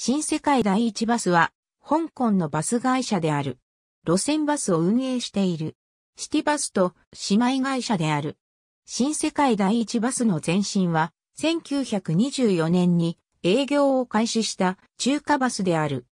新世界第一バスは、香港のバス会社である。路線バスを運営している。シティバスと姉妹会社である。新世界第一バスの前身は、1924年に営業を開始した中華バスである。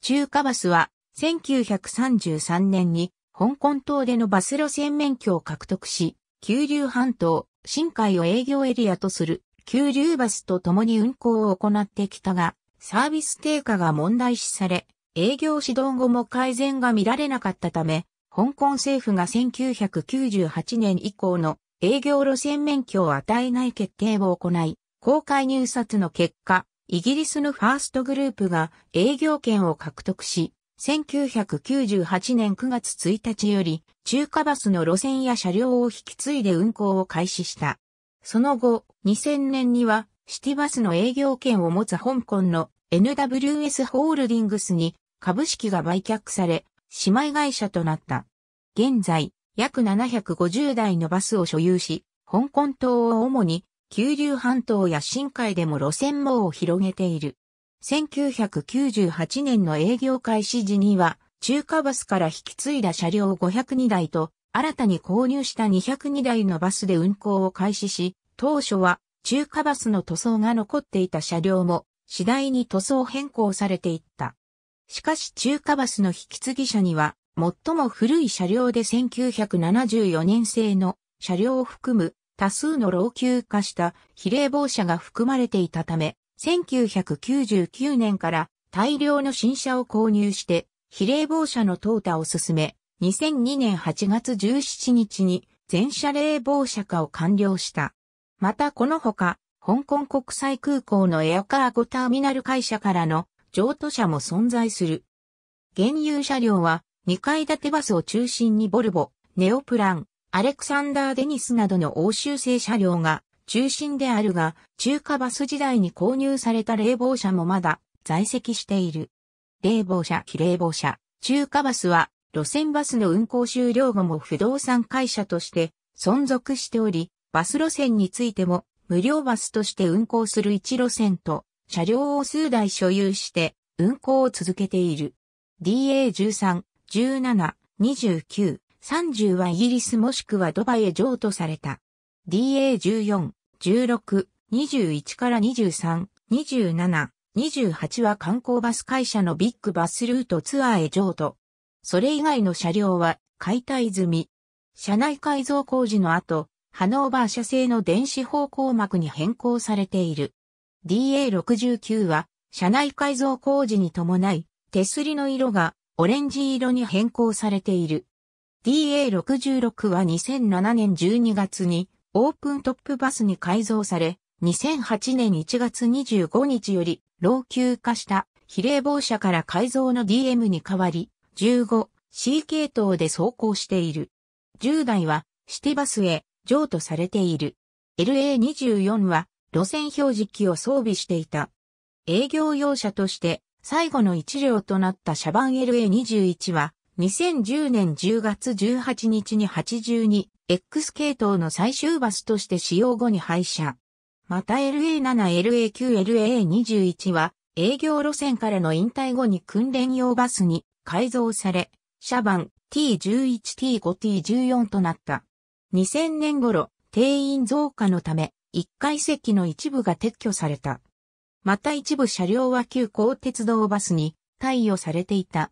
中華バスは、1933年に香港島でのバス路線免許を獲得し、九龍半島、深海を営業エリアとする九龍バスと共に運行を行ってきたが、サービス低下が問題視され、営業指導後も改善が見られなかったため、香港政府が1998年以降の営業路線免許を与えない決定を行い、公開入札の結果、イギリスのファーストグループが営業権を獲得し、1998年9月1日より中華バスの路線や車両を引き継いで運行を開始した。その後、2000年にはシティバスの営業権を持つ香港の NWS ホールディングスに株式が売却され、姉妹会社となった。現在、約750台のバスを所有し、香港島を主に、九流半島や深海でも路線網を広げている。1998年の営業開始時には、中華バスから引き継いだ車両502台と、新たに購入した202台のバスで運行を開始し、当初は中華バスの塗装が残っていた車両も次第に塗装変更されていった。しかし中華バスの引き継ぎ車には、最も古い車両で1974年製の車両を含む多数の老朽化した比例防車が含まれていたため、1999年から大量の新車を購入して比例防車の淘汰を進め、2002年8月17日に全車冷防車化を完了した。またこのほか、香港国際空港のエアカーゴターミナル会社からの譲渡車も存在する。現有車両は2階建てバスを中心にボルボ、ネオプラン、アレクサンダー・デニスなどの欧州製車両が中心であるが、中華バス時代に購入された冷房車もまだ在籍している。冷房車、非冷房車、中華バスは路線バスの運行終了後も不動産会社として存続しており、バス路線についても無料バスとして運行する1路線と、車両を数台所有して、運行を続けている。DA13、17、29、30はイギリスもしくはドバイへ譲渡された。DA14、16、21から23、27、28は観光バス会社のビッグバスルートツアーへ譲渡。それ以外の車両は解体済み。車内改造工事の後、ハノーバー社製の電子方向膜に変更されている。DA69 は、車内改造工事に伴い、手すりの色がオレンジ色に変更されている。DA66 は2007年12月にオープントップバスに改造され、2008年1月25日より老朽化した比例防車から改造の DM に変わり、15C 系統で走行している。10台はシティバスへ譲渡されている。LA24 は路線表示機を装備していた。営業用車として最後の一両となったシャバン LA21 は2010年10月18日に 82X 系統の最終バスとして使用後に廃車。また LA7、LA9、LA21 は営業路線からの引退後に訓練用バスに改造され、シャバン T11、T5、T14 となった。2000年頃、定員増加のため、1階席の一部が撤去された。また一部車両は旧高鉄道バスに対応されていた。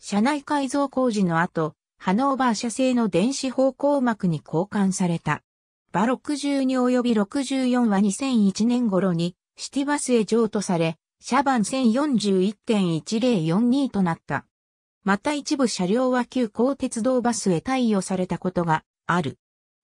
車内改造工事の後、ハノーバー社製の電子方向膜に交換された。バ62及び64は2001年頃にシティバスへ譲渡され、車番1041.1042となった。また一部車両は旧高鉄道バスへ対応されたことがある。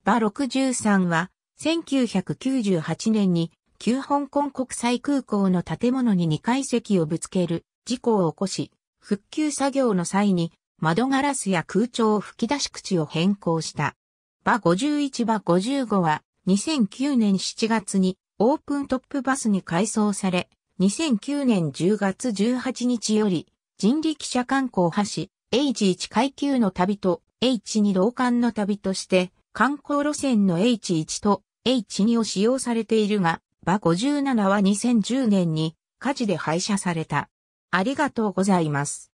バ63は、1998年に、旧香港国際空港の建物に2階席をぶつける事故を起こし、復旧作業の際に窓ガラスや空調吹き出し口を変更した。バ51バ55は2009年7月にオープントップバスに改装され、2009年10月18日より人力車観光橋 H1 階級の旅と H2 同館の旅として観光路線の H1 と H2 を使用されているが、バ57は2010年に火事で廃車された。ありがとうございます。